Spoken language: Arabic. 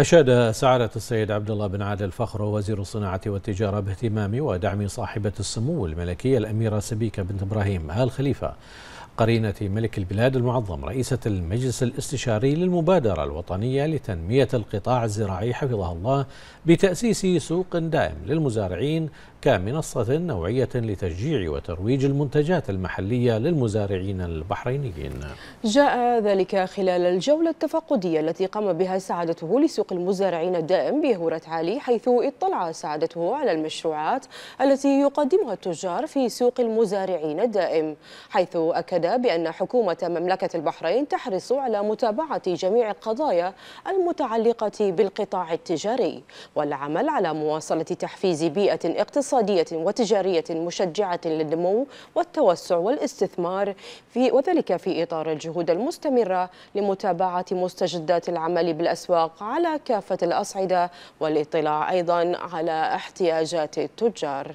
أشاد سعادة السيد عبد الله بن عادل الفخر وزير الصناعة والتجارة باهتمام ودعم صاحبة السمو الملكية الأميرة سبيكة بنت إبراهيم آل خليفة قرينة ملك البلاد المعظم رئيسة المجلس الاستشاري للمبادرة الوطنية لتنمية القطاع الزراعي حفظها الله بتأسيس سوق دائم للمزارعين كمنصة نوعية لتشجيع وترويج المنتجات المحلية للمزارعين البحرينيين جاء ذلك خلال الجولة التفقدية التي قام بها سعادته لسوق المزارعين الدائم بهورة علي حيث اطلع سعادته على المشروعات التي يقدمها التجار في سوق المزارعين الدائم حيث أكد بأن حكومة مملكة البحرين تحرص على متابعة جميع القضايا المتعلقة بالقطاع التجاري والعمل على مواصلة تحفيز بيئة اقتصادية وتجارية مشجعة للنمو والتوسع والاستثمار في وذلك في إطار الجهود المستمرة لمتابعة مستجدات العمل بالأسواق على كافة الأصعدة والاطلاع أيضا على احتياجات التجار